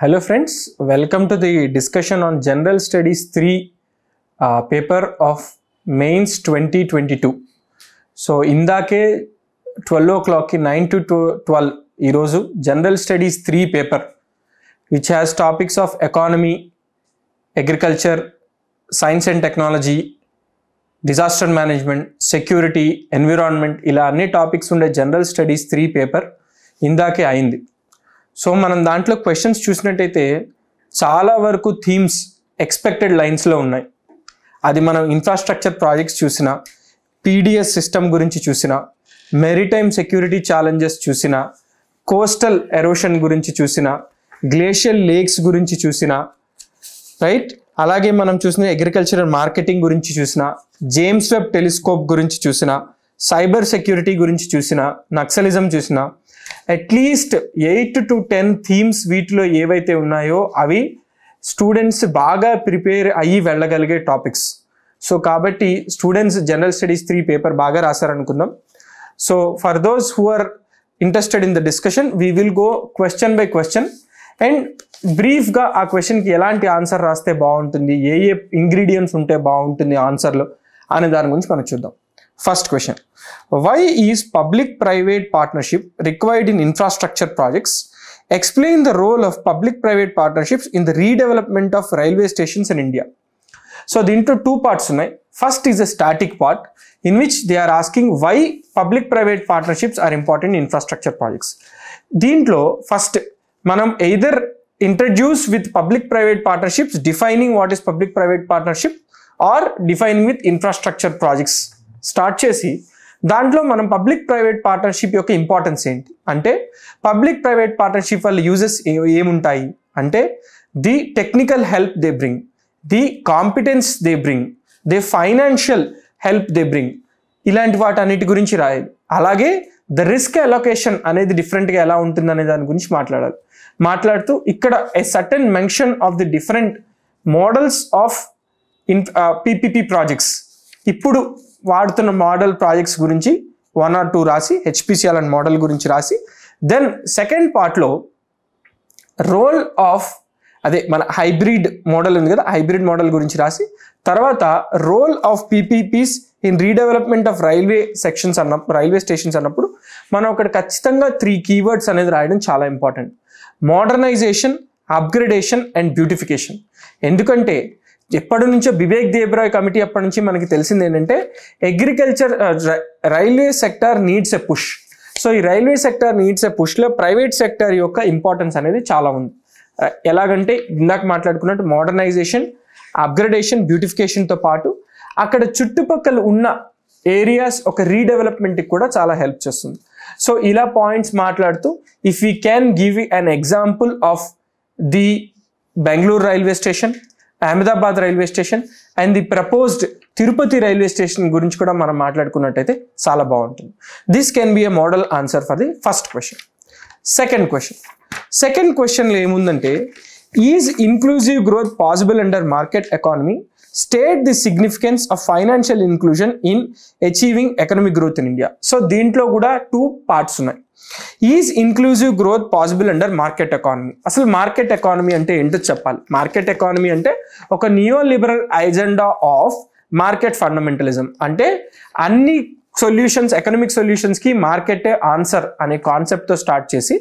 Hello friends welcome to the discussion on general studies three paper of mains twenty twenty two so ఇందాకే twelve o క్లాక్కి nine to twelve ఈరోజు general studies three paper which has topics of economy agriculture science and technology disaster management security environment ఇలా అన్ని topics ఉండే general studies three paper ఇందాకే అయింది so మనం దాంట్లో క్వశ్చన్స్ చూసినట్టయితే చాలా వరకు థీమ్స్ ఎక్స్పెక్టెడ్ లైన్స్లో ఉన్నాయి అది మనం ఇన్ఫ్రాస్ట్రక్చర్ ప్రాజెక్ట్స్ చూసినా పీడిఎస్ సిస్టమ్ గురించి చూసినా మెరిటైమ్ సెక్యూరిటీ ఛాలెంజెస్ చూసిన కోస్టల్ ఎరోషన్ గురించి చూసినా గ్లేషియల్ లేక్స్ గురించి చూసినా రైట్ అలాగే మనం చూసిన అగ్రికల్చరల్ మార్కెటింగ్ గురించి చూసిన జేమ్స్ వెబ్ టెలిస్కోప్ గురించి చూసిన సైబర్ సెక్యూరిటీ గురించి చూసిన నక్సలిజం చూసిన at least eight to ten themes వీటిలో ఏవైతే ఉన్నాయో అవి స్టూడెంట్స్ బాగా ప్రిపేర్ అయ్యి వెళ్ళగలిగే టాపిక్స్ సో కాబట్టి students general studies three paper బాగా రాశారనుకుందాం so for those who are interested in the discussion we will go question by question and బ్రీఫ్గా ఆ క్వశ్చన్కి ఎలాంటి ఆన్సర్ రాస్తే బాగుంటుంది ఏ ఏ ఇంగ్రీడియంట్స్ ఉంటే బాగుంటుంది ఆన్సర్లో అనే దాని గురించి మనం చూద్దాం First question, why is public-private partnership required in infrastructure projects? Explain the role of public-private partnerships in the redevelopment of railway stations in India. So the two parts ఉన్నాయి. First is a static part in which they are asking why public-private partnerships are important in infrastructure projects. The intro first, manam either introduce with public-private partnerships, defining what is public-private partnership, or defining with infrastructure projects. Start చేసి దాంట్లో మనం public private partnership యొక్క importance ఏంటి అంటే public private partnership వల్ల uses ఏముంటాయి అంటే the technical help they bring the competence they bring they financial help they bring ఇలాంటి వాటి అన్నిటి గురించి రాయాలి అలాగే ద రిస్క్ అలొకేషన్ అనేది డిఫరెంట్గా ఎలా ఉంటుంది అనే దాని గురించి మాట్లాడాలి మాట్లాడుతూ ఇక్కడ a certain mention of the different models of in PPP projects ఇప్పుడు వాడుతున్న మోడల్ ప్రాజెక్ట్స్ గురించి వన్ ఆర్ టూ రాసి హెచ్పిసిఎల్ అండ్ మోడల్ గురించి రాసి దెన్ సెకండ్ పార్ట్లో రోల్ ఆఫ్ అదే మన హైబ్రిడ్ మోడల్ ఉంది కదా హైబ్రిడ్ మోడల్ గురించి రాసి తర్వాత role of PPPs in redevelopment of railway sections అన్న రైల్వే స్టేషన్స్ అన్నప్పుడు మనం అక్కడ ఖచ్చితంగా త్రీ కీవర్డ్స్ అనేది రాయడం చాలా important modernisation upgradation and beautification ఎందుకంటే ఎప్పటి నుంచో వివేక్ దేబ్రాయ్ కమిటీ అప్పటి నుంచి మనకి తెలిసింది ఏంటంటే agriculture uh, railway sector needs a push so ఈ రైల్వే సెక్టార్ నీడ్స్ ఎ పుష్లో ప్రైవేట్ సెక్టార్ యొక్క ఇంపార్టెన్స్ అనేది చాలా ఉంది uh, ఎలాగంటే ఇందాక మాట్లాడుకున్నట్టు మోడర్నైజేషన్ అప్గ్రేడేషన్ బ్యూటిఫికేషన్తో పాటు అక్కడ చుట్టుపక్కల ఉన్న ఏరియాస్ ఒక రీడెవలప్మెంట్కి కూడా చాలా హెల్ప్ చేస్తుంది సో ఇలా పాయింట్స్ మాట్లాడుతూ if you can give an example of the Bengaluru railway station Ahmedabad railway station and the proposed Tirupati railway station గురించి కూడా మనం మాట్లాడుకున్నట్టయితే చాలా బాగుంటుంది this can be a model answer for the first question second question సెకండ్ క్వశ్చన్లో ఏముందంటే is inclusive growth possible under market economy state the significance of financial inclusion in achieving economic growth in India so దీంట్లో కూడా two parts ఉన్నాయి is inclusive growth possible under market economy అసలు market economy అంటే ఏంటో చెప్పాలి market economy అంటే ఒక neo liberal agenda of market fundamentalism అంటే అన్ని సొల్యూషన్స్ ఎకనమిక్ సొల్యూషన్స్కి మార్కెటే ఆన్సర్ అనే కాన్సెప్ట్తో స్టార్ట్ చేసి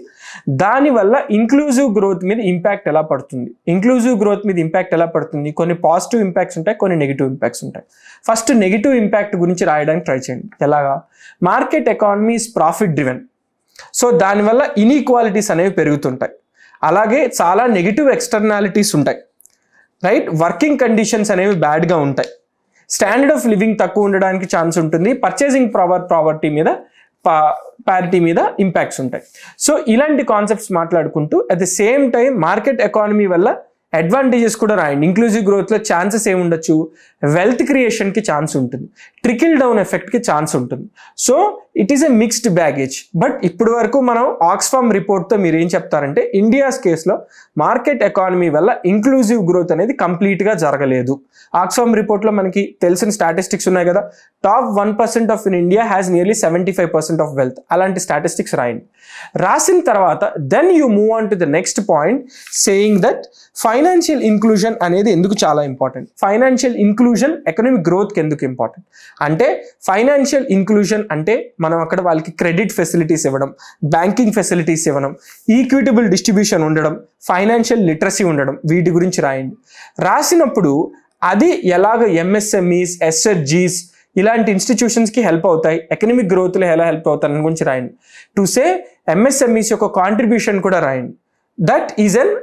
దానివల్ల ఇంక్లూజివ్ గ్రోత్ మీద ఇంపాక్ట్ ఎలా పడుతుంది ఇంక్లూజివ్ గ్రోత్ మీద ఇంపాక్ట్ ఎలా పడుతుంది కొన్ని పాజిటివ్ ఇంపాక్ట్స్ ఉంటాయి కొన్ని నెగిటివ్ ఇంపాక్ట్స్ ఉంటాయి ఫస్ట్ నెగిటివ్ ఇంపాక్ట్ గురించి రాయడానికి ట్రై చేయండి ఎలాగా market economy is profit driven so దానివల్ల ఇన్ఈక్వాలిటీస్ అనేవి పెరుగుతుంటాయి అలాగే చాలా నెగిటివ్ ఎక్స్టర్నాలిటీస్ ఉంటాయి రైట్ వర్కింగ్ కండిషన్స్ అనేవి బ్యాడ్గా ఉంటాయి స్టాండర్డ్ ఆఫ్ లివింగ్ తక్కువ ఉండడానికి ఛాన్స్ ఉంటుంది పర్చేసింగ్ ప్రవర్ ప్రాపర్టీ మీద పార్టీ పారిటీ మీద ఇంపాక్ట్స్ ఉంటాయి సో ఇలాంటి కాన్సెప్ట్స్ మాట్లాడుకుంటూ at the same time market economy వల్ల అడ్వాంటేజెస్ కూడా రాయండి ఇంక్లూజివ్ గ్రోత్లో ఛాన్సెస్ ఏముండొచ్చు వెల్త్ క్రియేషన్కి ఛాన్స్ ఉంటుంది ట్రికిల్ డౌన్ ఎఫెక్ట్కి ఛాన్స్ ఉంటుంది so it is a mixed baggage but ఇప్పటి వరకు మనం ఆక్స్ఫామ్ రిపోర్ట్తో మీరు ఏం చెప్తారంటే ఇండియాస్ కేసులో మార్కెట్ ఎకానమీ వల్ల ఇంక్లూజివ్ గ్రోత్ అనేది కంప్లీట్గా జరగలేదు ఆక్స్ఫామ్ రిపోర్ట్లో మనకి తెలిసిన స్టాటిస్టిక్స్ ఉన్నాయి కదా top one percent of in India has nearly seventy five percent of wealth అలాంటి స్టాటిస్టిక్స్ రాయండి రాసిన తర్వాత then you move on to the next point saying that financial inclusion అనేది ఎందుకు చాలా ఇంపార్టెంట్ ఫైనాన్షియల్ ఇన్క్లూజన్ ఎకనామిక్ గ్రోత్కి ఎందుకు ఇంపార్టెంట్ అంటే ఫైనాన్షియల్ ఇంక్లూజన్ అంటే మనం అక్కడ వాళ్ళకి క్రెడిట్ ఫెసిలిటీస్ ఇవ్వడం బ్యాంకింగ్ ఫెసిలిటీస్ ఇవ్వడం ఈక్విటబుల్ డిస్ట్రిబ్యూషన్ ఉండడం ఫైనాన్షియల్ లిటరసీ ఉండడం వీటి గురించి రాయండి రాసినప్పుడు అది ఎలాగ ఎంఎస్ఎంఈస్ ఎస్ఎస్జీస్ ఇలాంటి ఇన్స్టిట్యూషన్స్కి హెల్ప్ అవుతాయి ఎకనమిక్ గ్రోత్లో ఎలా హెల్ప్ అవుతారని గురించి రాయండి టు సే ఎంఎస్ఎంఈస్ యొక్క కాంట్రిబ్యూషన్ కూడా రాయండి that is an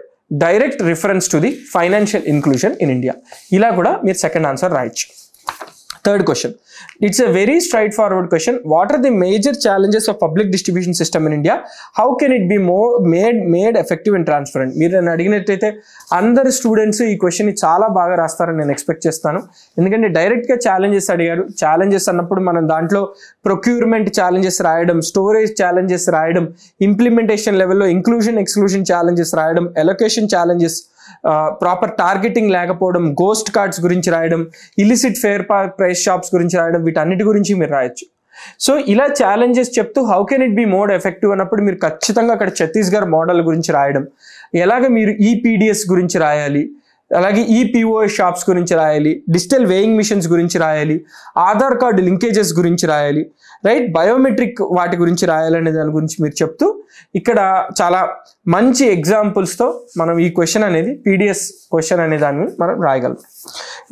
direct reference to the financial inclusion in India ఇలా కూడా మీరు సెకండ్ ఆన్సర్ రాయొచ్చు third question it's a very straightforward question what are the major challenges of public distribution system in India how can it be more made made effective and transparent మీరు నేను అడిగినట్టయితే అందరు students ఈ question చాలా బాగా రాస్తారని నేను expect చేస్తాను ఎందుకంటే డైరెక్ట్గా ఛాలెంజెస్ అడిగారు ఛాలెంజెస్ అన్నప్పుడు మనం దాంట్లో ప్రొక్యూర్మెంట్ ఛాలెంజెస్ రాయడం స్టోరేజ్ ఛాలెంజెస్ రాయడం ఇంప్లిమెంటేషన్ లెవెల్లో ఇంక్లూజన్ ఎక్స్క్లూషన్ ఛాలెంజెస్ రాయడం ఎలొకేషన్ ఛాలెంజెస్ ప్రాపర్ టార్గెటింగ్ లేకపోవడం గోస్ట్ కార్డ్స్ గురించి రాయడం ఇలిసిట్ ఫేర్ ప్రైస్ షాప్స్ గురించి రాయడం వీటన్నిటి గురించి మీరు రాయొచ్చు సో ఇలా ఛాలెంజెస్ చెప్తూ how can it be more effective అన్నప్పుడు మీరు ఖచ్చితంగా అక్కడ ఛత్తీస్గఢ్ మోడల్ గురించి రాయడం ఎలాగ మీరు ఈపీడిఎస్ గురించి రాయాలి అలాగే ఈపిఓఎస్ షాప్స్ గురించి రాయాలి డిజిటల్ వేయింగ్ మిషన్స్ గురించి రాయాలి ఆధార్ కార్డు లింకేజెస్ గురించి రాయాలి రైట్ బయోమెట్రిక్ వాటి గురించి రాయాలనే దాని గురించి మీరు చెప్తూ ఇక్కడ చాలా మంచి ఎగ్జాంపుల్స్తో మనం ఈ క్వశ్చన్ అనేది పీడిఎస్ క్వశ్చన్ అనే దాన్ని మనం రాయగలం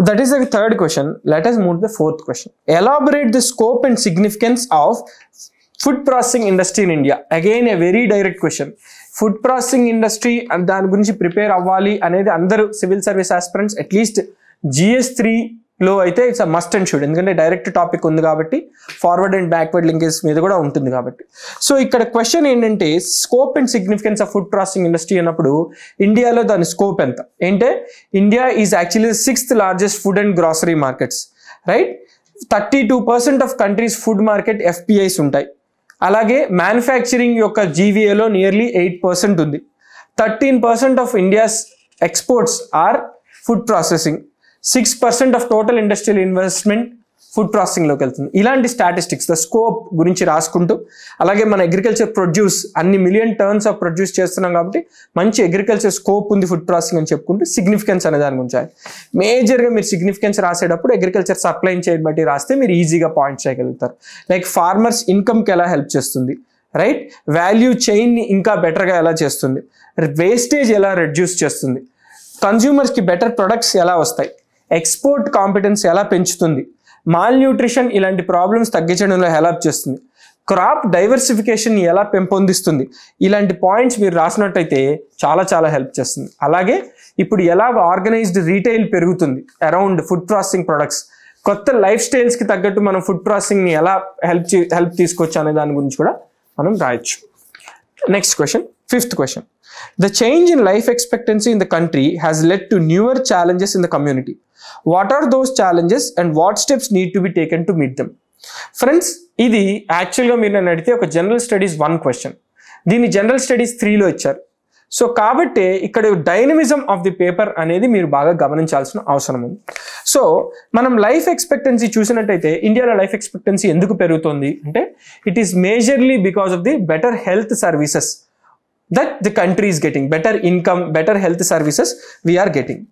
that is the third question let's move the fourth question elaborate the scope and significance of food processing industry in India again a very direct question food processing industry దాని గురించి prepare అవ్వాలి అనేది అందరూ civil service aspirants at least GS three లో అయితే it's a must and should ఎందుకంటే direct topic ఉంది కాబట్టి ఫార్వర్డ్ అండ్ బ్యాక్వర్డ్ లింకేజ్ మీద కూడా ఉంటుంది కాబట్టి సో ఇక్కడ క్వశ్చన్ ఏంటంటే scope and significance of food processing industry అన్నప్పుడు ఇండియాలో దాని స్కోప్ ఎంత ఏంటంటే India is actually sixth largest food and grocery markets right thirty two percent of country's food market FPIs ఉంటాయి అలాగే మ్యానుఫ్యాక్చరింగ్ యొక్క జీవీఏలో నియర్లీ ఎయిట్ పర్సెంట్ ఉంది thirteen percent of India's exports are food processing six percent of total industrial investment food ప్రాసెసింగ్లోకి వెళ్తుంది ఇలాంటి statistics the scope గురించి రాసుకుంటూ అలాగే మన అగ్రికల్చర్ ప్రొడ్యూస్ అన్ని మిలియన్ టర్న్స్ ఆఫ్ ప్రొడ్యూస్ చేస్తున్నాం కాబట్టి మంచి అగ్రికల్చర్ స్కోప్ ఉంది ఫుడ్ ప్రాసెసింగ్ అని చెప్పుకుంటూ సిగ్నిఫికెన్స్ అనే దాని గురించి మేజర్గా మీరు సిగ్నిఫికెన్స్ రాసేటప్పుడు అగ్రికల్చర్ సప్లై చేయడం బట్టి రాస్తే మీరు ఈజీగా పాయింట్ చేయగలుగుతారు లైక్ ఫార్మర్స్ ఇన్కమ్కి ఎలా హెల్ప్ చేస్తుంది రైట్ వాల్యూ చైన్ని ఇంకా బెటర్గా ఎలా చేస్తుంది వేస్టేజ్ ఎలా రెడ్యూస్ చేస్తుంది కన్జ్యూమర్స్కి బెటర్ ప్రొడక్ట్స్ ఎలా వస్తాయి ఎక్స్పోర్ట్ కాంపిటెన్స్ ఎలా పెంచుతుంది మాల్ న్యూట్రిషన్ ఇలాంటి ప్రాబ్లమ్స్ తగ్గించడంలో హెల్ప్ చేస్తుంది క్రాప్ డైవర్సిఫికేషన్ ఎలా పెంపొందిస్తుంది ఇలాంటి పాయింట్స్ మీరు రాసినట్టయితే చాలా చాలా హెల్ప్ చేస్తుంది అలాగే ఇప్పుడు ఎలాగ ఆర్గనైజ్డ్ రీటైల్ పెరుగుతుంది అరౌండ్ ఫుడ్ ప్రాసెసింగ్ ప్రొడక్ట్స్ కొత్త లైఫ్ స్టైల్స్కి తగ్గట్టు మనం ఫుడ్ ప్రాసెసింగ్ని ఎలా హెల్ప్ హెల్ప్ తీసుకోవచ్చు అనే దాని గురించి కూడా మనం రాయొచ్చు next question fifth question the change in life expectancy in the country has led to newer challenges in the community what are those challenges and what steps need to be taken to meet them friends ఇది యాక్చువల్గా మీరు నన్ను అడిగితే ఒక general studies one question దీన్ని general studies త్రీలో ఇచ్చారు so కాబట్టి ఇక్కడ డైనమిజం ఆఫ్ ది పేపర్ అనేది మీరు బాగా గమనించాల్సిన అవసరం ఉంది సో మనం లైఫ్ ఎక్స్పెక్టెన్సీ చూసినట్టయితే ఇండియాలో లైఫ్ ఎక్స్పెక్టెన్సీ ఎందుకు పెరుగుతుంది అంటే it is majorly because of the better health services that the country is getting better income better health services we are getting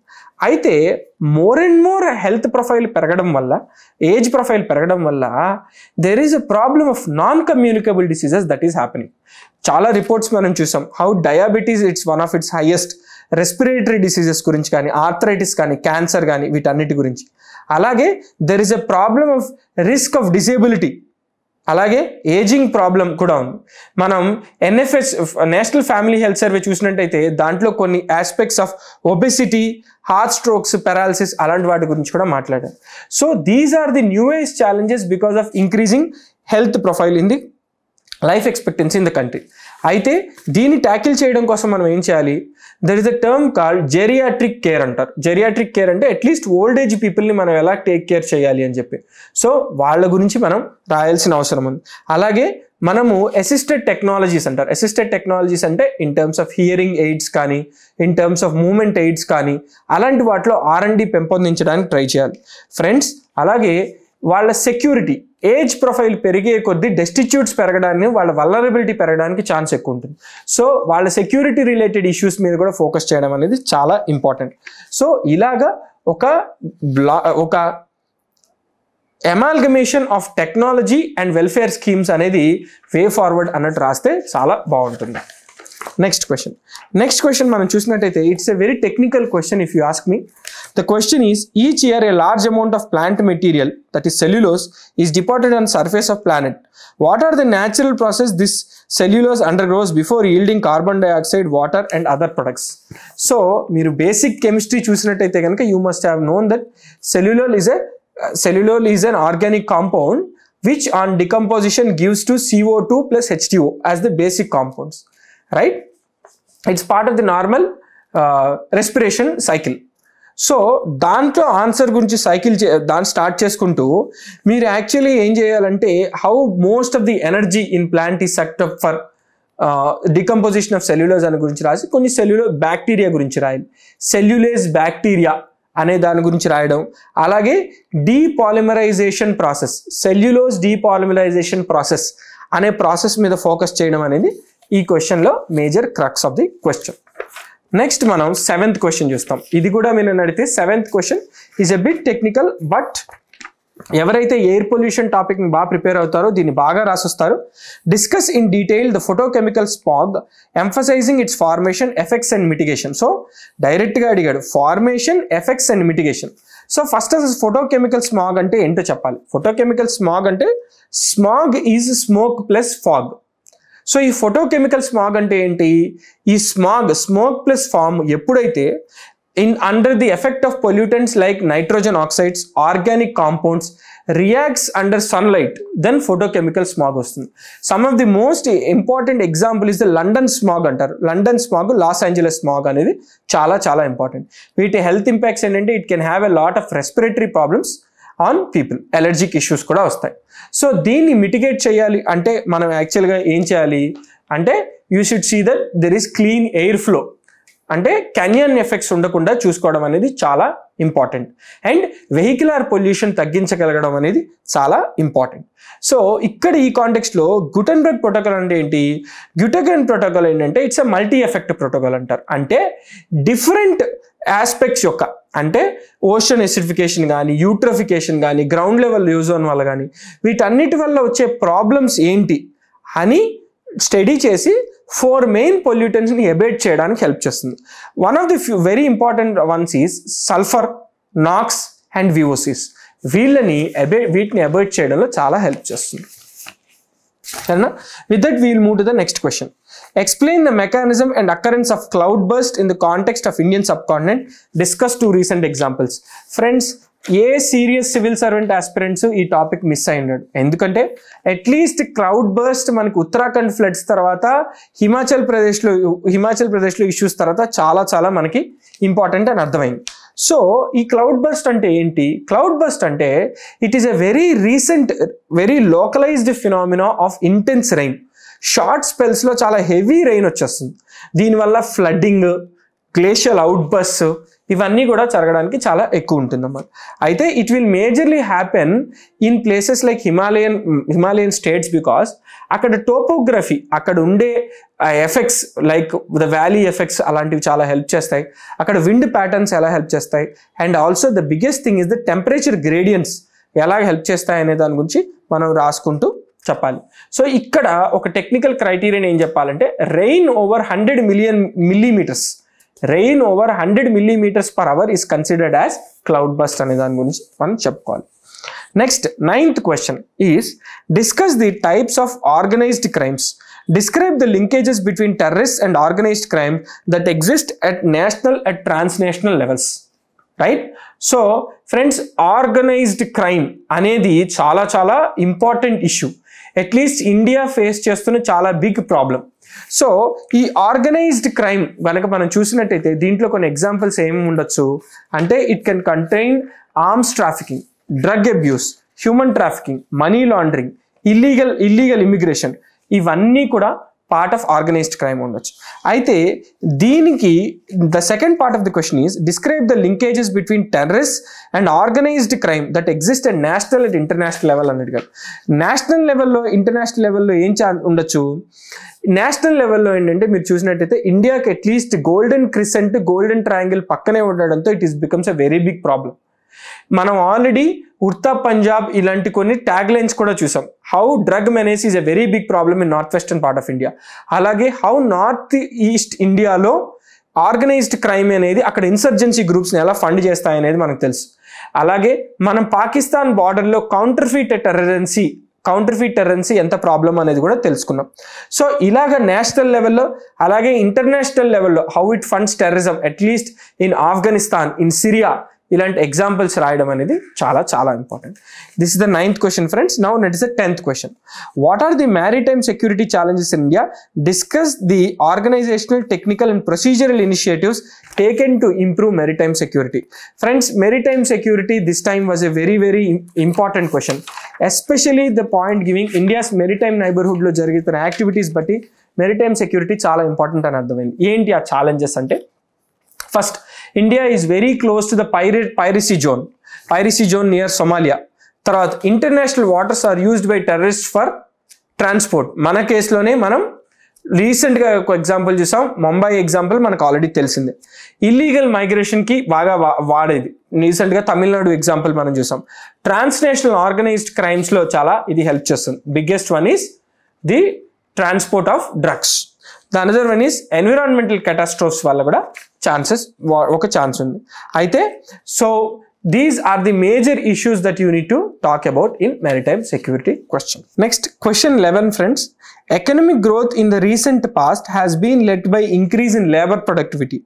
అయితే more and more health profile పెరగడం వల్ల age profile పెరగడం వల్ల there is a problem of non communicable diseases that is happening చాలా reports మనం చూసాం how diabetes it's one of its highest respiratory diseases గురించి కానీ ఆర్థరైటిస్ కానీ క్యాన్సర్ కానీ వీటన్నిటి గురించి అలాగే there is a problem of risk of disability అలాగే ఏజింగ్ ప్రాబ్లం కూడా ఉంది మనం NFS national family health survey చూసినట్టయితే దాంట్లో కొన్ని aspects of obesity heart strokes paralysis అలాంటి వాటి గురించి కూడా మాట్లాడారు so these are the newest challenges because of increasing health profile in the life expectancy in the country అయితే దీన్ని ట్యాకిల్ చేయడం కోసం మనం ఏం చేయాలి there is a term call geriatric care అంటారు జెరియాట్రిక్ కేర్ అంటే అట్లీస్ట్ ఓల్డ్ ఏజ్ పీపుల్ని మనం ఎలా టేక్ కేర్ చేయాలి అని చెప్పి సో వాళ్ళ గురించి మనం రాయాల్సిన అవసరం ఉంది అలాగే మనము అసిస్టెడ్ టెక్నాలజీస్ అంటారు అసిస్టెడ్ టెక్నాలజీస్ అంటే in terms of hearing aids కానీ in terms of movement aids కానీ అలాంటి వాటిలో ఆర్ డి పెంపొందించడానికి ట్రై చేయాలి ఫ్రెండ్స్ అలాగే వాళ్ళ సెక్యూరిటీ ఏజ్ ప్రొఫైల్ పెరిగే కొద్దీ డెస్టిట్యూట్స్ పెరగడాన్ని వాళ్ళ వల్లరబిలిటీ పెరగడానికి ఛాన్స్ ఎక్కువ ఉంటుంది సో వాళ్ళ సెక్యూరిటీ రిలేటెడ్ ఇష్యూస్ మీద కూడా ఫోకస్ చేయడం అనేది చాలా ఇంపార్టెంట్ సో ఇలాగా ఒక బ్లా ఒక amalgamation of technology and welfare schemes అనేది వే ఫార్వర్డ్ అన్నట్టు రాస్తే చాలా బాగుంటుంది నెక్స్ట్ క్వశ్చన్ నెక్స్ట్ క్వశ్చన్ మనం చూసినట్టయితే it's a very technical question if you ask me the question is each year a large amount of plant material that is cellulose is departed on surface of planet what are the natural process this cellulose undergoes before yielding carbon dioxide water and other products so మీరు basic chemistry చూసినట్టయితే కనుక you must have known that cellulose is a cellulose is an organic compound which which on decomposition gives to CO2 plus H2O as the basic compounds right? It's part of the normal uh, respiration cycle. So దాంట్లో answer గురించి cycle చే దాన్ని start చేసుకుంటూ మీరు actually ఏం చేయాలంటే how most of the energy in plant ఈ సెక్ట్ ఫర్ డికంపోజిషన్ ఆఫ్ సెల్యులోజ్ అని గురించి రాసి కొన్ని సెల్యులో బ్యాక్టీరియా గురించి రాయాలి సెల్యులేజ్ బ్యాక్టీరియా అనే దాని గురించి రాయడం అలాగే depolymerisation process cellulose depolymerisation process అనే ప్రాసెస్ మీద ఫోకస్ చేయడం అనేది ఈ క్వశ్చన్లో major crux of the question next మనం సెవెంత్ క్వశ్చన్ చూస్తాం ఇది కూడా మీరు అడిగితే seventh question is a bit technical but ఎవరైతే ఎయిర్ పొల్యూషన్ టాపిక్ని బాగా ప్రిపేర్ అవుతారో దీన్ని బాగా రాసిస్తారు discuss in detail the photochemical smog emphasising its formation effects and mitigation so డైరెక్ట్గా అడిగాడు formation effects and mitigation so first అసలు ఫోటోకెమికల్ స్మాగ్ అంటే ఏంటో చెప్పాలి ఫోటోకెమికల్ స్మాగ్ అంటే smog is smoke plus fog so ఈ ఫోటోకెమికల్ స్మాగ్ అంటే ఏంటి ఈ స్మాగ్ స్మోక్ ప్లస్ ఫామ్ ఎప్పుడైతే in under the effect of pollutants like nitrogen oxides organic compounds reacts under sunlight then photochemical smog వస్తుంది some of the most important example is the London smog అంటారు London smog Los Angeles smog అనేది చాలా చాలా important వీటి health impacts ఏంటంటే it can have a lot of respiratory problems on people allergic issues కూడా వస్తాయి so దీన్ని mitigate చేయాలి అంటే మనం యాక్చువల్గా ఏం చేయాలి అంటే you should see that there is clean air flow అంటే కెనియన్ ఎఫెక్ట్స్ ఉండకుండా చూసుకోవడం అనేది చాలా ఇంపార్టెంట్ అండ్ వెహికులర్ పొల్యూషన్ తగ్గించగలగడం అనేది చాలా ఇంపార్టెంట్ సో ఇక్కడ ఈ కాంటెక్స్లో గుటన్బర్గ్ ప్రోటోకాల్ అంటే ఏంటి గ్యుటగన్ ప్రోటోకాల్ ఏంటంటే it's a multi effect protocol అంటారు అంటే డిఫరెంట్ ఆస్పెక్ట్స్ యొక్క అంటే ఓషన్ ఎసిడిఫికేషన్ కానీ యూట్రఫికేషన్ కానీ గ్రౌండ్ లెవెల్ యూజోన్ వల్ల కానీ వీటన్నిటి వల్ల వచ్చే ప్రాబ్లమ్స్ ఏంటి అని స్టడీ చేసి ఫోర్ మెయిన్ పొల్యూటన్స్ని ఎబేట్ చేయడానికి హెల్ప్ చేస్తుంది one of the very important ones is sulphur NOx and VOCs వీళ్ళని ఎబే వీటిని అబాయిడ్ చేయడంలో చాలా హెల్ప్ చేస్తుంది సరేనా with that we'll move to the next question explain mechanism and occurrence of cloud burst in the context of Indian subcontinent discuss two recent examples friends ఏ serious civil servant aspirants ఈ topic miss అయినాడు ఎందుకంటే at least cloud burst మనకి Uttarakhand floods తర్వాత హిమాచల్ ప్రదేశ్లో హిమాచల్ ప్రదేశ్లో issues తర్వాత చాలా చాలా మనకి ఇంపార్టెంట్ అని అర్థమైంది సో ఈ క్లౌడ్ బస్ట్ అంటే ఏంటి క్లౌడ్ బస్ట్ అంటే it is a very recent very localised phenomena of intense rain short స్పెల్స్లో చాలా హెవీ రెయిన్ వచ్చేస్తుంది దీనివల్ల ఫ్లడ్డింగ్ గ్లేషియల్ అవుట్ బస్ ఇవన్నీ కూడా జరగడానికి చాలా ఎక్కువ ఉంటుందన్నమాట అయితే it will majorly happen in places like Himalayan Himalayan states because అక్కడ టోపోగ్రఫీ అక్కడ ఉండే effects like the valley effects అలాంటివి చాలా హెల్ప్ చేస్తాయి అక్కడ విండ్ ప్యాటర్న్స్ ఎలా హెల్ప్ చేస్తాయి and also the biggest thing is the temperature gradients ఎలా హెల్ప్ చేస్తాయి అనే దాని గురించి మనం రాసుకుంటూ చెప్పాలి సో ఇక్కడ ఒక టెక్నికల్ క్రైటీరియన్ ఏం చెప్పాలంటే rain over hundred million millimetres rain over hundred millimetres per hour is considered as cloud burst అనే దాని గురించి మనం చెప్పుకోవాలి next ninth question is discuss the types of organised crimes describe the linkages between terrorist and organised crime that exist at national at transnational levels right so friends organised crime అనేది చాలా చాలా important issue at least India face చేస్తున్న చాలా big problem so ఈ organised crime కనుక మనం చూసినట్టయితే దీంట్లో కొన్ని ఎగ్జాంపుల్స్ ఏమి ఉండొచ్చు అంటే it can contain arms trafficking drug abuse human trafficking money laundering illegal illegal immigration ఇవన్నీ కూడా పార్ట్ ఆఫ్ ఆర్గనైజ్డ్ క్రైమ్ ఉండొచ్చు అయితే దీనికి the second part of the question is describe the linkages between terrorist and organised crime that exist and national and international level అని national లెవెల్లో international లెవెల్లో ఏం చా ఉండొచ్చు నేషనల్ లెవెల్లో ఏంటంటే మీరు చూసినట్టయితే ఇండియాకి at least golden crescent golden triangle పక్కనే ఉండడంతో it is becomes a very big problem మనం ఆల్రెడీ ఉర్తా పంజాబ్ ఇలాంటి కొన్ని ట్యాగ్ లైన్స్ కూడా చూసాం how drug menace is a very big problem in north western part of India అలాగే హౌ నార్త్ ఈస్ట్ ఇండియాలో organised crime అనేది అక్కడ ఇన్సర్జెన్సీ గ్రూప్స్ని ఎలా ఫండ్ చేస్తాయనేది మనకు తెలుసు అలాగే మనం పాకిస్తాన్ బార్డర్లో కౌంటర్ఫీట్ టెర్రరెన్సీ ఫీట్ టెర్రెన్సీ ఎంత ప్రాబ్లం అనేది కూడా తెలుసుకున్నాం సో ఇలాగ నేషనల్ లెవెల్లో అలాగే ఇంటర్నేషనల్ లెవెల్లో how it funds terrorism at least in Afghanistan in Syria ఇలాంటి ఎగ్జాంపుల్స్ రాయడం అనేది చాలా చాలా important this is the ninth question friends now next is the tenth question what are the maritime security challenges in India discuss the organisational technical and procedural initiatives taken to improve maritime security friends maritime security this time was a very very important question especially the point giving India's maritime నైబర్హుడ్లో జరుగుతున్న activities బట్టి maritime security చాలా important అని అర్థమైంది ఏంటి ఆ challenges అంటే first India is very close to the pirate piracy zone piracy zone near Somalia. తర్వాత international waters are used by terrorist for transport మన కేసులోనే మనం రీసెంట్గా ఒక ఎగ్జాంపుల్ చూసాం ముంబై ఎగ్జాంపుల్ మనకు ఆల్రెడీ తెలిసిందే ఇల్లీగల్ మైగ్రేషన్కి బాగా వాడేది రీసెంట్గా తమిళనాడు ఎగ్జాంపుల్ మనం చూసాం ట్రాన్స్నేషనల్ ఆర్గనైజ్డ్ క్రైమ్స్లో చాలా ఇది హెల్ప్ చేస్తుంది biggest one is the transport of drugs the another one is environmental catastrophes వల్ల కూడా chances oka chance undi aithe so these are the major issues that you need to talk about in maritime security question next question 11 friends economic growth in the recent past has been led by increase in labor productivity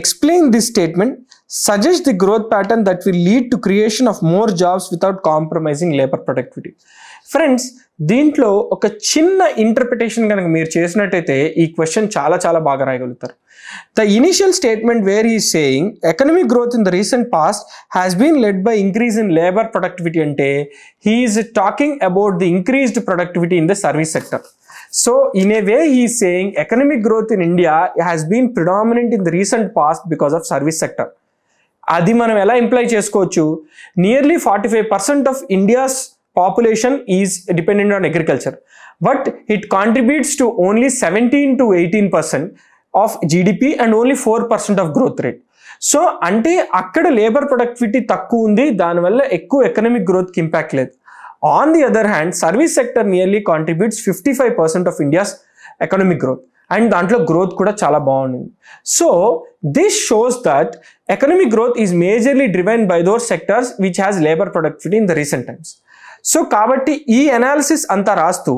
explain this statement suggest the growth pattern that will lead to creation of more jobs without compromising labor productivity friends దీంట్లో ఒక చిన్న interpretation కనుక మీరు చేసినట్టయితే ఈ question చాలా చాలా బాగా రాయగలుగుతారు the initial statement where he saying economic growth in the recent past has been led by increase in labour productivity అంటే he is talking about the increased productivity in the service sector so in a way he saying economic growth in India has been predominant in the recent past because of service sector అది మనం ఎలా imply చేసుకోవచ్చు nearly forty five percent of India's population is dependent on agriculture but it contributes to only 17 to 18 percent of gdp and only 4 percent of growth rate so అంటే అక్కడ labour productivity తక్కువ ఉంది దానివల్ల ఎక్కువ ఎకనామిక్ గ్రోత్కి impact లేదు on the other hand service sector nearly contributes fifty five percent of India's economic growth and దాంట్లో growth కూడా చాలా బాగుంది so this shows that economic growth is majorly driven by those sectors which has labour productivity in the recent times so కాబట్టి ఈ analysis అంతా రాస్తూ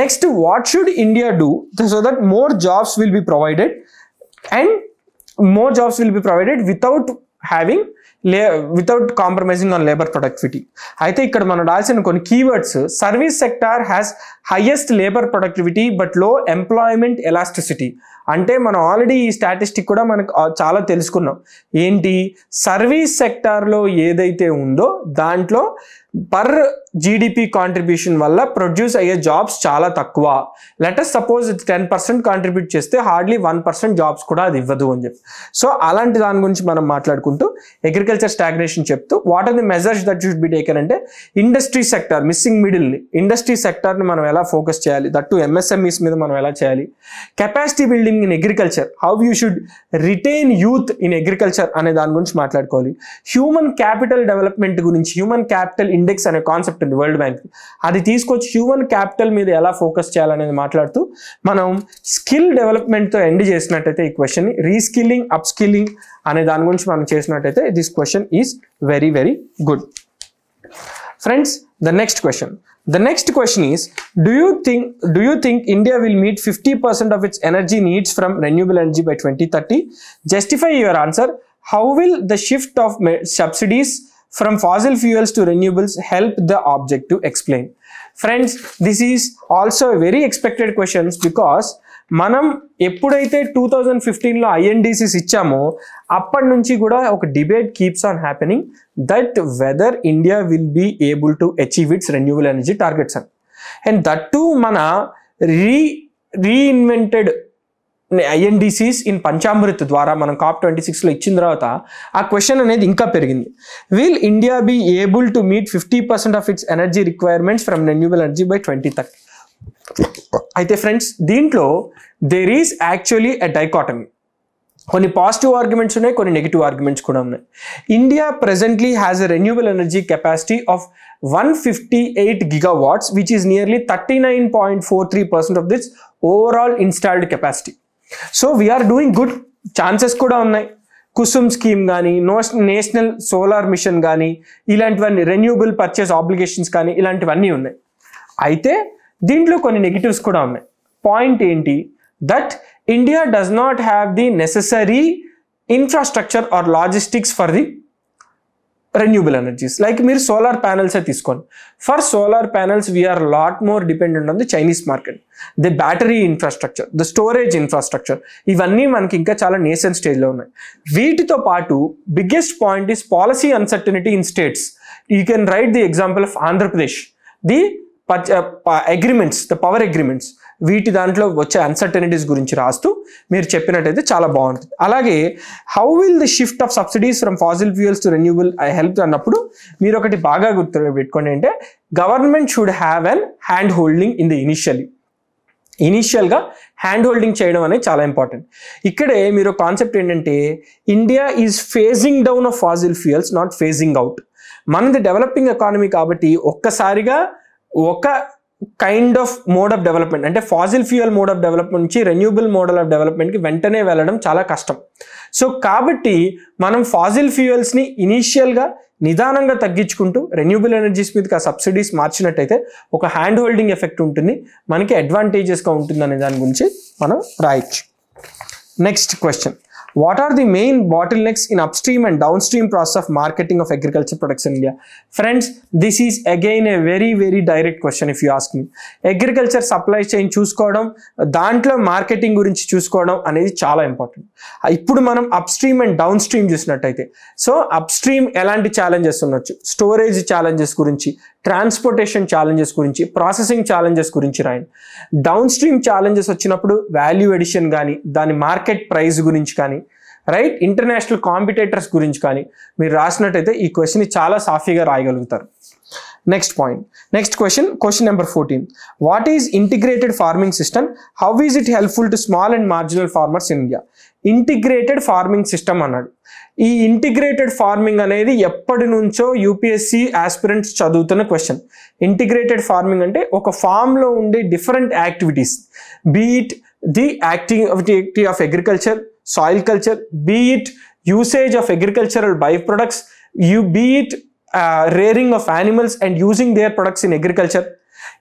next what should India do so that more jobs will be provided and more jobs will be provided without having లే without compromising on labour productivity అయితే ఇక్కడ మనం రాసిన కొన్ని keywords service sector has highest labour productivity but low employment elasticity అంటే మనం already ఈ statistic కూడా మనకు చాలా తెలుసుకున్నాం ఏంటి సర్వీస్ సెక్టార్లో ఏదైతే ఉందో దాంట్లో పర్ జీడిపి కాంట్రిబ్యూషన్ వల్ల ప్రొడ్యూస్ అయ్యే జాబ్స్ చాలా తక్కువ లెటర్ సపోజ్ టెన్ పర్సెంట్ కాంట్రిబ్యూట్ చేస్తే హార్డ్లీ వన్ పర్సెంట్ జాబ్స్ కూడా అది ఇవ్వదు అని చెప్పి సో అలాంటి దాని గురించి మనం మాట్లాడుకుంటూ అగ్రికల్చర్ స్టాగ్నేషన్ చెప్తూ what are the measures that should be taken అంటే ఇండస్ట్రీ సెక్టర్ మిస్సింగ్ మిడిల్ని ఇండస్ట్రీ సెక్టర్ని మనం ఎలా ఫోకస్ చేయాలి దట్ టు ఎంఎస్ఎంఈస్ మీద మనం ఎలా చేయాలి capacity building in agriculture how you should retain youth in agriculture అనే దాని గురించి మాట్లాడుకోవాలి హ్యూమన్ క్యాపిటల్ డెవలప్మెంట్ గురించి హ్యూమన్ క్యాపిటల్ ఇన్ ఇండెక్స్ అనే కాన్సెప్ట్ ఉంది వరల్డ్ బ్యాంక్ అది తీసుకొచ్చి హ్యూమన్ క్యాపిటల్ మీద ఎలా ఫోకస్ చేయాలనేది మాట్లాడుతూ మనం స్కిల్ డెవలప్మెంట్తో ఎండ్ చేసినట్టయితే ఈ క్వశ్చన్ రీస్కిల్లింగ్ స్కిల్లింగ్ అనే దాని గురించి మనం చేసినట్టయితే this question is very very good friends the next question The next question is, do you think do you think India will meet 50% of its energy needs from renewable energy by 2030? Justify your answer. How will the shift of subsidies from fossil fuels to renewables help the object to explain friends this is also a very expected questions because manam eppudaithe 2015 lo INDC ichamo appad nunchi kuda oka debate keeps on happening that whether india will be able to achieve its renewable energy targets and that too mana re reinvented INDCs in Panchamrit ద్వారా మనం COP twenty సిక్స్లో ఇచ్చిన తర్వాత ఆ question అనేది ఇంకా పెరిగింది will India be able to meet fifty percent of its energy requirements from renewable energy by twenty thirty అయితే ఫ్రెండ్స్ దీంట్లో there is actually a dichotomy కొన్ని పాజిటివ్ ఆర్గ్యుమెంట్స్ ఉన్నాయి కొన్ని నెగిటివ్ ఆర్గ్యుమెంట్స్ కూడా ఉన్నాయి India presently has a renewable energy capacity of one fifty eight gigawatts which is nearly thirty nine point four three percent of this overall installed capacity so we're doing good chances కూడా ఉన్నాయి Kusum scheme కానీ no national solar mission కానీ ఇలాంటివన్నీ renewable purchase obligations కానీ ఇలాంటివన్నీ ఉన్నాయి అయితే దీంట్లో కొన్ని నెగిటివ్స్ కూడా ఉన్నాయి పాయింట్ ఏంటి that India does not have the necessary infrastructure are logistics for the renewable energies like మీరు సోలార్ ప్యానెల్సే తీసుకోండి for solar panels we are lot more dependent on the Chinese market the battery infrastructure the storage infrastructure ఇవన్నీ మనకి ఇంకా చాలా nation స్టేజ్లో ఉన్నాయి వీటితో పాటు biggest point is policy uncertainty in states you can right the example of Andhra Pradesh the agreements the power agreements వీటి దాంట్లో వచ్చే అన్సర్టనిటీస్ గురించి రాస్తూ మీరు చెప్పినట్టయితే చాలా బాగుంటుంది అలాగే how will the shift of subsidies from fossil fuels to renewable help అన్నప్పుడు మీరు ఒకటి బాగా గుర్తు పెట్టుకోండి అంటే government should have an hand holding in the initially ఇనీషియల్గా హ్యాండ్ హోల్డింగ్ చేయడం అనేది చాలా ఇంపార్టెంట్ ఇక్కడే మీరు కాన్సెప్ట్ ఏంటంటే India is phasing down of fossil fuels not phasing out మనది డెవలపింగ్ ఎకానమీ కాబట్టి ఒక్కసారిగా ఒక kind of mode of development అంటే fossil fuel mode of development నుంచి రెన్యూబుల్ మోడల్ ఆఫ్ డెవలప్మెంట్కి వెంటనే వెళ్ళడం చాలా కష్టం సో కాబట్టి మనం ఫాజిల్ ఫ్యూయల్స్ని ఇనీషియల్గా నిదానంగా తగ్గించుకుంటూ రెన్యూబుల్ ఎనర్జీస్ మీదకి ఆ సబ్సిడీస్ మార్చినట్టయితే ఒక హ్యాండ్ హోల్డింగ్ ఎఫెక్ట్ ఉంటుంది మనకి అడ్వాంటేజెస్గా ఉంటుందనే దాని గురించి మనం రాయొచ్చు next question what are the main bottlenecks in upstream and downstream process of marketing of agriculture production India friends this is again a very very direct question if you ask me agriculture supply chain చూసుకోవడం దాంట్లో marketing గురించి చూసుకోవడం అనేది చాలా important ఇప్పుడు మనం upstream and downstream చూసినట్టయితే so upstream ఎలాంటి ఛాలెంజెస్ ఉండొచ్చు స్టోరేజ్ ఛాలెంజెస్ గురించి ట్రాన్స్పోర్టేషన్ ఛాలెంజెస్ గురించి ప్రాసెసింగ్ ఛాలెంజెస్ గురించి రాయండి డౌన్ స్ట్రీమ్ ఛాలెంజెస్ వచ్చినప్పుడు వాల్యూ ఎడిషన్ కానీ దాని మార్కెట్ ప్రైస్ గురించి కానీ రైట్ ఇంటర్నేషనల్ కాంపిటేటర్స్ గురించి కానీ మీరు రాసినట్టయితే ఈ క్వశ్చన్ చాలా సాఫీగా రాయగలుగుతారు next point next question question number fourteen what is integrated farming system how is it helpful to small and marginal farmers in India integrated farming system అన్నాడు ఈ ఇంటిగ్రేటెడ్ ఫార్మింగ్ అనేది ఎప్పటి నుంచో యూపీఎస్సి ఆస్పిరెంట్స్ చదువుతున్న question integrated farming అంటే ఒక ఫామ్లో ఉండే different activities be it the activity of agriculture soil culture be it usage of agricultural by products you be it rearing of animals and using there products in agriculture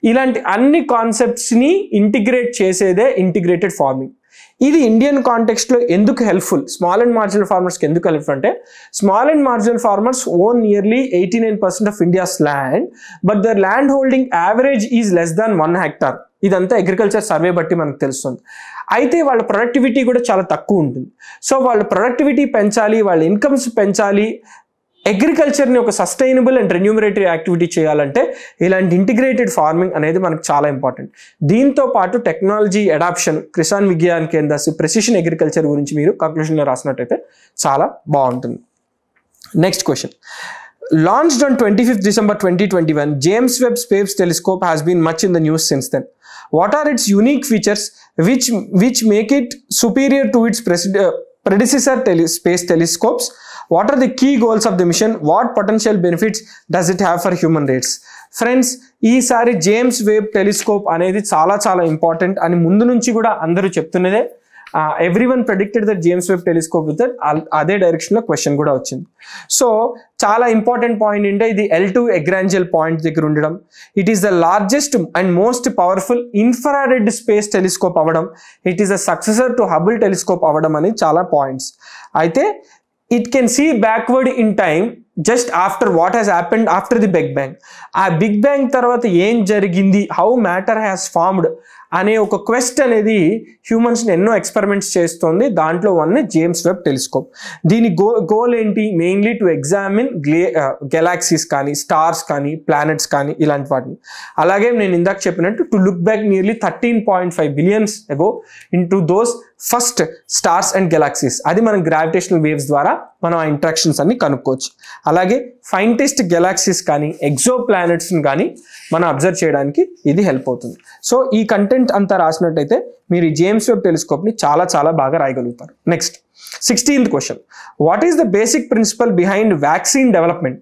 ఇలాంటి అన్ని కాన్సెప్ట్స్ని integrate చేసేదే integrated farming ఇది Indian కాంటెక్స్ట్లో ఎందుకు హెల్ప్ఫుల్ స్మాల్ అండ్ మార్జినల్ ఫార్మర్స్కి ఎందుకు helpful అంటే small and marginal farmers own nearly eighty nine percent of India's land but their land holding average is less than one hectare ఇదంతా agriculture survey బట్టి మనకు తెలుస్తుంది అయితే వాళ్ళ ప్రొడక్టివిటీ కూడా చాలా తక్కువ ఉంటుంది సో వాళ్ళ ప్రొడక్టివిటీ పెంచాలి వాళ్ళ ఇన్కమ్స్ పెంచాలి అగ్రికల్చర్ని ఒక సస్టైనబుల్ అండ్ రెన్యూమరేటరీ యాక్టివిటీ చేయాలంటే ఇలాంటి ఇంటిగ్రేటెడ్ ఫార్మింగ్ అనేది మనకు చాలా ఇంపార్టెంట్ దీంతో పాటు technology adoption Kisan Vigyan Kendras precision agriculture గురించి మీరు కంక్లూషన్లో రాసినట్టయితే చాలా బాగుంటుంది next question launched on twenty fifth December twenty twenty one James Webb space telescope has been much in the news since then what are its unique features which which make it superior to its ప్రెసి predecessor టెలి space telescopes what are the key goals of the mission what potential benefits does it have for human rights friends ఈసారి James Webb telescope అనేది చాలా చాలా important అని ముందు నుంచి కూడా అందరూ చెప్తున్నదే everyone predicted that James Webb telescope with అదే డైరెక్షన్లో క్వశ్చన్ కూడా వచ్చింది సో చాలా ఇంపార్టెంట్ పాయింట్ అంటే ఇది ఎల్ టూ ఎగ్రాంజల్ పాయింట్ దగ్గర ఉండడం it is the largest and most powerful infrared space telescope అవ్వడం it is a successor to Hubble telescope అవ్వడం అనేది చాలా పాయింట్స్ అయితే it can see backward in time just after what has happened after the big bang ఆ big bang తర్వాత ఏం జరిగింది how matter has formed అనే ఒక క్వెస్ట్ అనేది హ్యూమన్స్ని ఎన్నో ఎక్స్పెరిమెంట్స్ చేస్తుంది దాంట్లో వన్ జేమ్స్ వెబ్ టెలిస్కోప్ దీని గో గోల్ ఏంటి మెయిన్లీ టు ఎగ్జామిన్ గ్లే గెలాక్సీస్ కానీ స్టార్స్ కానీ ప్లానెట్స్ కానీ ఇలాంటి వాటిని అలాగే నేను ఇందాక చెప్పినట్టు to look back nearly thirteen point five billions ago into those first stars and galaxies అది మనం గ్రావిటేషనల్ వేవ్స్ ద్వారా మనం ఆ ఇంట్రాక్షన్స్ అన్ని కనుక్కోవచ్చు అలాగే ఫైంటెస్ట్ గెలాక్సీస్ కానీ ఎగ్జో ప్లానెట్స్ని కానీ మనం అబ్జర్వ్ చేయడానికి ఇది హెల్ప్ అవుతుంది సో ఈ కంటెంట్ అంతా రాసినట్టయితే మీరు ఈ జేమ్స్ వెబ్ టెలిస్కోప్ని చాలా చాలా బాగా రాయగలుగుతారు next sixteenth question what is the basic principle behind vaccine development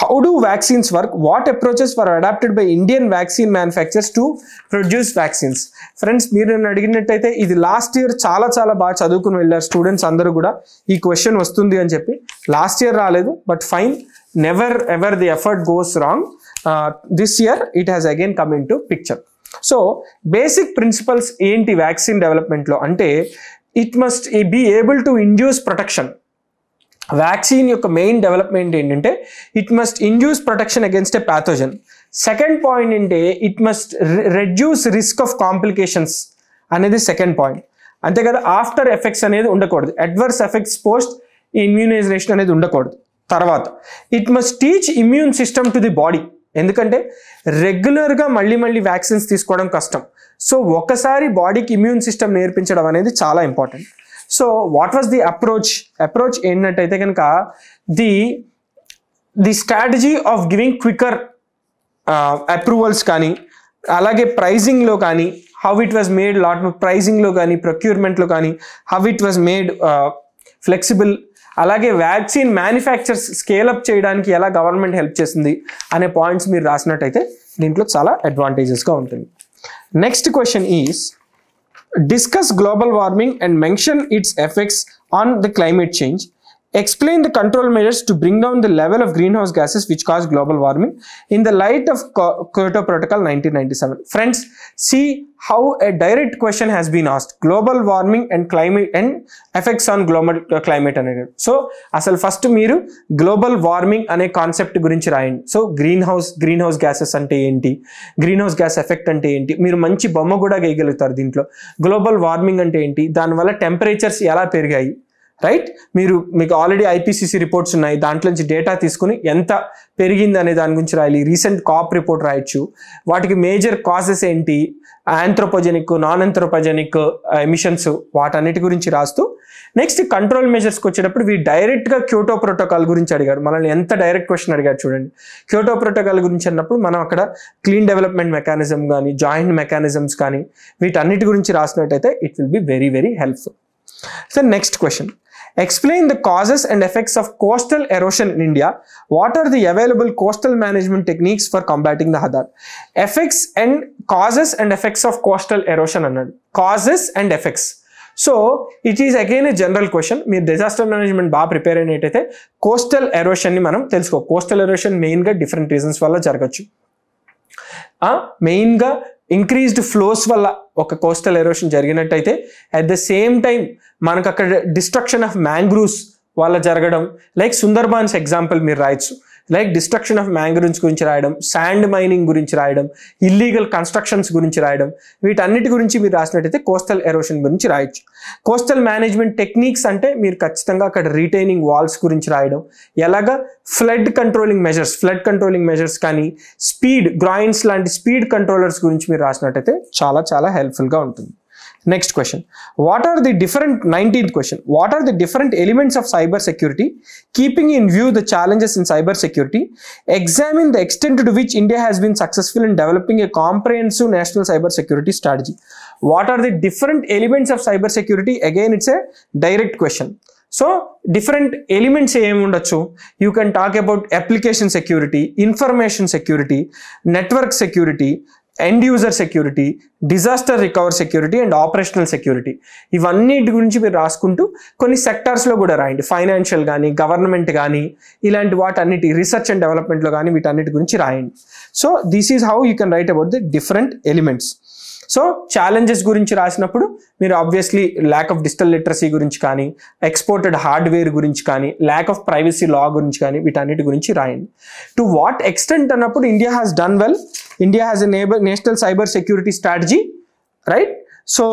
how do vaccines work what approaches for adapted by Indian vaccine manufacturers to produce vaccines friends మీరు నేను అడిగినట్టయితే ఇది లాస్ట్ ఇయర్ చాలా చాలా బాగా చదువుకుని వెళ్ళారు స్టూడెంట్స్ అందరూ కూడా ఈ క్వశ్చన్ వస్తుంది అని చెప్పి లాస్ట్ ఇయర్ రాలేదు but fine never ever the effort goes wrong this year it has again come into picture so basic principles ఏంటి వ్యాక్సిన్ డెవలప్మెంట్లో అంటే it must be able to induce protection vaccine యొక్క main development ఏంటంటే it must induce protection against a pathogen second point అంటే it must reduce risk of complications అనేది second point అంతే కదా after effects అనేది ఉండకూడదు అడ్వర్స్ ఎఫెక్ట్స్ పోస్ట్ ఇమ్యూనైజేషన్ అనేది ఉండకూడదు తర్వాత it must teach immune system to the body ఎందుకంటే రెగ్యులర్గా మళ్ళీ మళ్ళీ వ్యాక్సిన్స్ తీసుకోవడం కష్టం సో ఒకసారి బాడీకి ఇమ్యూన్ సిస్టమ్ నేర్పించడం అనేది చాలా important so what was the approach approach ఏంటంటైతే కనుక the the strategy of giving quicker approvals కానీ అలాగే ప్రైజింగ్లో కానీ how it was made lot ప్రైజింగ్లో కానీ ప్రొక్యూర్మెంట్లో కానీ how it was made flexible అలాగే వ్యాక్సిన్ మ్యానుఫ్యాక్చర్స్ స్కేలప్ చేయడానికి ఎలా గవర్నమెంట్ హెల్ప్ చేసింది అనే పాయింట్స్ మీరు రాసినట్టయితే దీంట్లో చాలా అడ్వాంటేజెస్గా ఉంటుంది next question is discuss global warming and mention its effects on the climate change explain the control measures to bring down the level of greenhouse gases which cause global warming in the light of Kyoto protocol nineteen ninety seven friends see how a direct question has been asked global warming and climate and effects on global climate అనేది so అసలు first మీరు global warming అనే concept గురించి రాయండి so greenhouse greenhouse gases అంటే ఏంటి green house gas effect అంటే ఏంటి మీరు మంచి బొమ్మ కూడా వేయగలుగుతారు దీంట్లో గ్లోబల్ వార్మింగ్ అంటే ఏంటి దానివల్ల టెంపరేచర్స్ ఎలా పెరిగాయి రైట్ మీరు మీకు ఆల్రెడీ ఐపీసీసీ రిపోర్ట్స్ ఉన్నాయి దాంట్లో నుంచి డేటా తీసుకుని ఎంత పెరిగింది అనే దాని గురించి రాయాలి రీసెంట్ కాప్ రిపోర్ట్ రాయొచ్చు వాటికి మేజర్ కాజెస్ ఏంటి ఆంథ్రోపోజెనిక్ నాన్ ఆంథ్రోపోజెనిక్ ఎమిషన్స్ వాటన్నిటి గురించి రాస్తూ నెక్స్ట్ కంట్రోల్ మెజర్స్కి వచ్చేటప్పుడు వీ డైరెక్ట్గా క్యూటో ప్రోటోకాల్ గురించి అడిగాడు మనల్ని ఎంత డైరెక్ట్ క్వశ్చన్ అడిగాడు చూడండి క్యూటో ప్రోటోకాల్ గురించి అన్నప్పుడు మనం అక్కడ క్లీన్ డెవలప్మెంట్ మెకానిజం కానీ జాయింట్ మెకానిజమ్స్ కానీ వీటన్నిటి గురించి రాసినట్టయితే it will be very very helpful so next question Explain the causes and effects of coastal erosion in India. What are the available coastal management techniques for combating the Hadar? Effects and causes and effects of coastal erosion. Causes and effects. So, it is again a general question. Me disaster management bar prepare in it. Coastal erosion ni manam telsko. Coastal erosion main ga different reasons valla jargachu. Uh, ah, main ga increased flows వల్ల ఒక coastal erosion జరిగినట్టయితే at the same time మనకు అక్కడ destruction of mangroves వల్ల జరగడం like Sundarbans example మీరు రాయొచ్చు like destruction of మ్యాంగ్రూన్స్ గురించి రాయడం శాండ్ మైనింగ్ గురించి రాయడం ఇల్లీగల్ కన్స్ట్రక్షన్స్ గురించి రాయడం వీటన్నిటి గురించి మీరు రాసినట్టయితే కోస్టల్ ఎరోషన్ గురించి రాయొచ్చు కోస్టల్ మేనేజ్మెంట్ టెక్నిక్స్ అంటే మీరు ఖచ్చితంగా అక్కడ రీటైనింగ్ వాల్స్ గురించి రాయడం ఎలాగా flood controlling measures flood controlling measures కానీ స్పీడ్ గ్రాయిన్స్ లాంటి స్పీడ్ కంట్రోలర్స్ గురించి మీరు రాసినట్టయితే చాలా చాలా హెల్ప్ఫుల్గా ఉంటుంది Next question. What are the different, 19th question, what are the different elements of cybersecurity? Keeping in view the challenges in cybersecurity, examine the extent to which India has been successful in developing a comprehensive national cybersecurity strategy. What are the different elements of cybersecurity? Again, it's a direct question. So, different elements you can talk about application security, information security, network security, end user security disaster recover security and operational security ఇవన్నీ గురించి మీరు రాసుకుంటూ కొన్ని సెక్టార్స్లో కూడా రాయండి financial కానీ government కానీ ఇలాంటి వాటన్నిటి రీసెర్చ్ అండ్ డెవలప్మెంట్లో కానీ వీటన్నిటి గురించి రాయండి so this is how you can write about the different elements so challenges గురించి రాసినప్పుడు మీరు obviously lack of digital literacy గురించి కానీ ఎక్స్పోర్టెడ్ హార్డ్వేర్ గురించి కానీ ల్యాక్ ఆఫ్ ప్రైవసీ లా గురించి కానీ వీటన్నిటి గురించి రాయండి టు వాట్ ఎక్స్టెంట్ అన్నప్పుడు India has done well India has neighbour national cyber security strategy, right so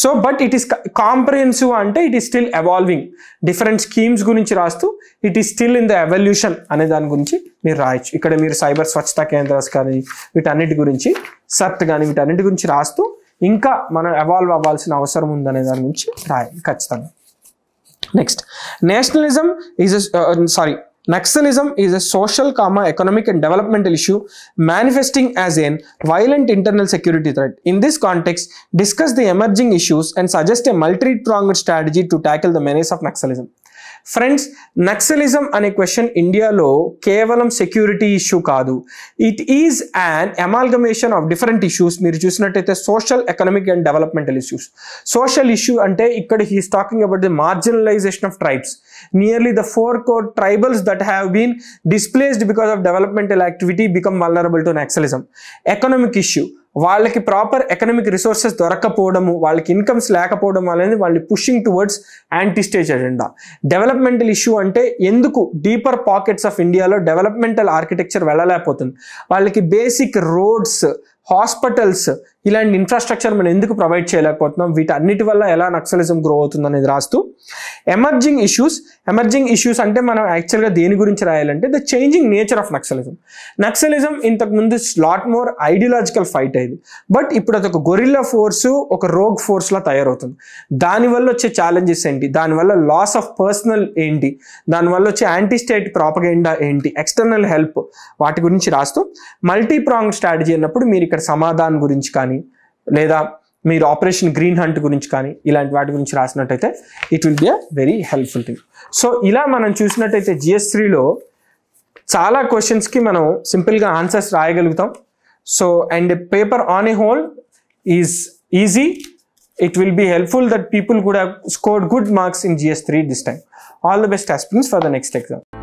so but it is comprehensive అంటే it is still evolving different schemes గురించి రాస్తూ it is still in the evolution అనే దాని గురించి మీరు రాయొచ్చు ఇక్కడ మీరు సైబర్ స్వచ్ఛతా కేంద్రాస్ కానీ వీటన్నిటి గురించి సర్త్ కానీ వీటన్నిటి గురించి రాస్తూ ఇంకా మనం ఎవాల్వ్ అవ్వాల్సిన అవసరం ఉందనే దాని గురించి రాయాలి ఖచ్చితంగా next nationalism is sorry Naxalism is a social, comma, economic and developmental issue manifesting as a violent internal security threat. In this context, discuss the emerging issues and suggest a multi-pronged strategy to tackle the menace of Naxalism. Friends Naxalism అనే question ఇండియాలో కేవలం security issue కాదు it is and amalgamation of different issues మీరు చూసినట్టయితే social economic and developmental issues social issue అంటే ఇక్కడ he's talking about the marginalization of tribes nearly the four core tribals that have been displaced because of developmental activity become vulnerable to Naxalism economic issue వాళ్ళకి proper economic resources దొరకపోవడము వాళ్ళకి incomes లేకపోవడం అనేది వాళ్ళని pushing towards anti stage agenda developmental issue అంటే ఎందుకు deeper pockets of ఇండియాలో developmental architecture వెళ్ళలేకపోతుంది వాళ్ళకి బేసిక్ రోడ్స్ హాస్పిటల్స్ ఇలాంటి ఇన్ఫ్రాస్ట్రక్చర్ మనం ఎందుకు ప్రొవైడ్ చేయలేకపోతున్నాం వీటన్నిటి వల్ల ఎలా నక్సలిజం గ్రో అవుతుంది అనేది రాస్తూ ఎమర్జింగ్ ఇష్యూస్ ఎమర్జింగ్ ఇష్యూస్ అంటే మనం యాక్చువల్గా దేని గురించి రాయాలంటే the changing nature of Naxalism Naxalism ఇంతకుముందు స్లాట్ మోర్ ఐడియలాజికల్ ఫైట్ అయింది బట్ ఇప్పుడు అది ఒక గొరిల్లా ఫోర్స్ ఒక రోగ్ ఫోర్స్లా తయారవుతుంది దానివల్ల వచ్చే ఛాలెంజెస్ ఏంటి దానివల్ల లాస్ ఆఫ్ పర్సనల్ ఏంటి దానివల్ల వచ్చే యాంటీ స్టేట్ ప్రాపగెండా ఏంటి ఎక్స్టర్నల్ హెల్ప్ వాటి గురించి రాస్తూ మల్టీ ప్రాంగ్ స్ట్రాటజీ అన్నప్పుడు మీరు ఇక్కడ సమాధానం గురించి కానీ లేదా మీరు ఆపరేషన్ గ్రీన్ హంట్ గురించి కానీ ఇలాంటి వాటి గురించి రాసినట్టయితే it will be a very helpful thing so ఇలా మనం చూసినట్టయితే జిఎస్ చాలా క్వశ్చన్స్కి మనం సింపుల్గా ఆన్సర్స్ రాయగలుగుతాం so and paper on a whole is easy it will be helpful that people కూడా score good marks in GS three this time all the best experience for the next exam